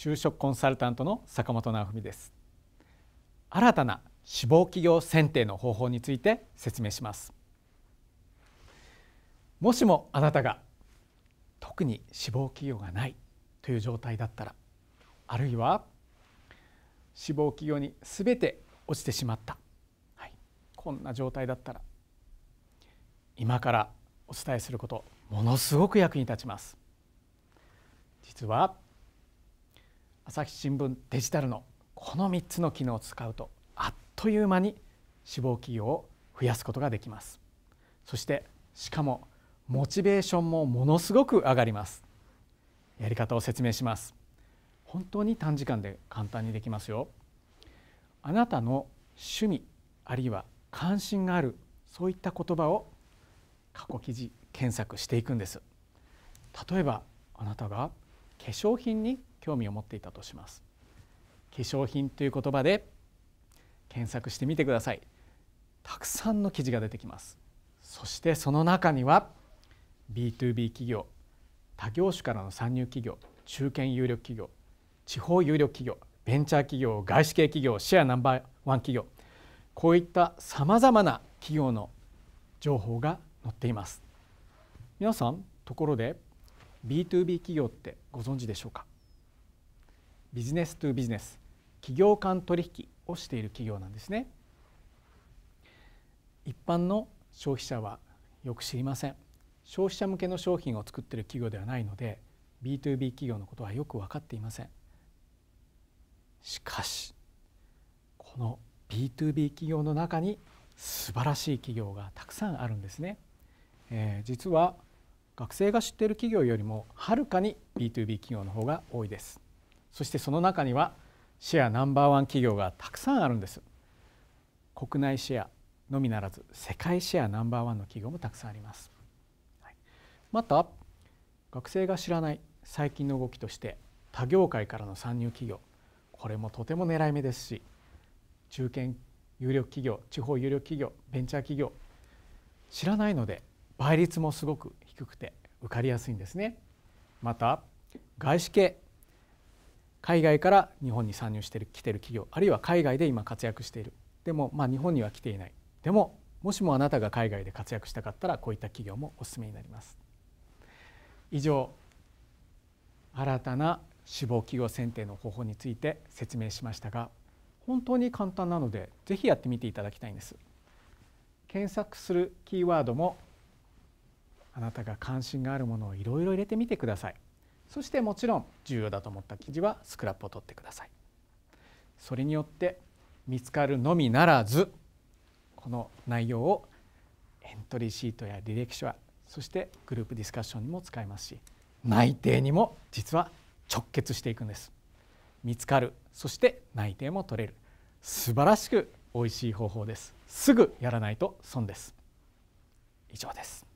就職コンサルタントの坂本直文です新たな志望企業選定の方法について説明しますもしもあなたが特に志望企業がないという状態だったらあるいは志望企業にすべて落ちてしまった、はい、こんな状態だったら今からお伝えすることものすごく役に立ちます実は朝日新聞デジタルのこの3つの機能を使うとあっという間に志望企業を増やすことができますそしてしかもモチベーションもものすごく上がりますやり方を説明します本当に短時間で簡単にできますよあなたの趣味あるいは関心があるそういった言葉を過去記事検索していくんです例えばあなたが化粧品に興味を持っていたとします化粧品という言葉で検索してみてくださいたくさんの記事が出てきますそしてその中には B2B 企業他業種からの参入企業中堅有力企業地方有力企業ベンチャー企業外資系企業シェアナンバーワン企業こういったさまざまな企業の情報が載っています皆さんところで B2B 企業ってご存知でしょうかビジネス・トゥ・ビジネス企業間取引をしている企業なんですね一般の消費者はよく知りません消費者向けの商品を作っている企業ではないので B2B 企業のことはよく分かっていませんしかしこの B2B 企業の中に素晴らしい企業がたくさんあるんですね、えー、実は学生が知っている企業よりもはるかに B2B 企業の方が多いですそしてその中にはシェアナンバーワン企業がたくさんあるんです国内シェアのみならず世界シェアナンバーワンの企業もたくさんあります、はい、また学生が知らない最近の動きとして他業界からの参入企業これもとても狙い目ですし中堅有力企業地方有力企業ベンチャー企業知らないので倍率もすごく低くて受かりやすいんですねまた外資系海外から日本に参入してきてる企業あるいは海外で今活躍しているでもまあ日本には来ていないでももしもあなたが海外で活躍したかったらこういった企業もおすすめになります。以上新たな志望企業選定の方法について説明しましたが本当に簡単なのでぜひやってみていただきたいんです。検索するキーワードもあなたが関心があるものをいろいろ入れてみてください。そしてもちろん重要だと思った記事はスクラップを取ってくださいそれによって見つかるのみならずこの内容をエントリーシートや履歴書やそしてグループディスカッションにも使えますし内定にも実は直結していくんです見つかるそして内定も取れる素晴らしく美味しい方法ですすぐやらないと損です以上です